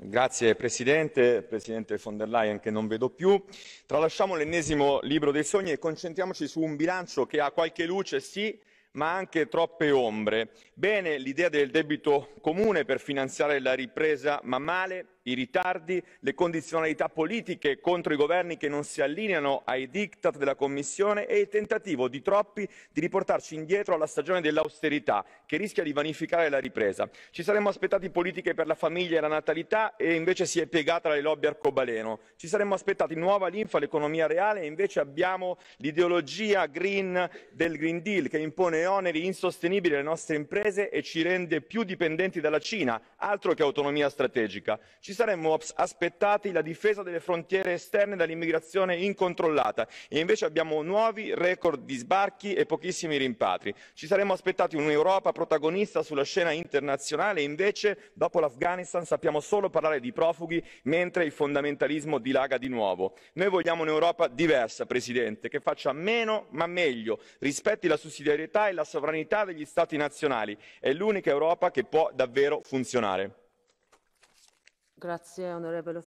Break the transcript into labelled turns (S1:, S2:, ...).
S1: Grazie Presidente, Presidente von der Leyen che non vedo più. Tralasciamo l'ennesimo libro dei sogni e concentriamoci su un bilancio che ha qualche luce, sì, ma anche troppe ombre. Bene l'idea del debito comune per finanziare la ripresa, ma male i ritardi, le condizionalità politiche contro i governi che non si allineano ai diktat della Commissione e il tentativo di troppi di riportarci indietro alla stagione dell'austerità che rischia di vanificare la ripresa. Ci saremmo aspettati politiche per la famiglia e la natalità e invece si è piegata alle lobby arcobaleno. Ci saremmo aspettati nuova linfa all'economia reale e invece abbiamo l'ideologia green del Green Deal che impone oneri insostenibili alle nostre imprese e ci rende più dipendenti dalla Cina, altro che autonomia strategica. Ci ci saremmo aspettati la difesa delle frontiere esterne dall'immigrazione incontrollata e invece abbiamo nuovi record di sbarchi e pochissimi rimpatri. Ci saremmo aspettati un'Europa protagonista sulla scena internazionale e invece dopo l'Afghanistan sappiamo solo parlare di profughi mentre il fondamentalismo dilaga di nuovo. Noi vogliamo un'Europa diversa, Presidente, che faccia meno ma meglio, rispetti la sussidiarietà e la sovranità degli Stati nazionali. È l'unica Europa che può davvero funzionare. Grazie onorevole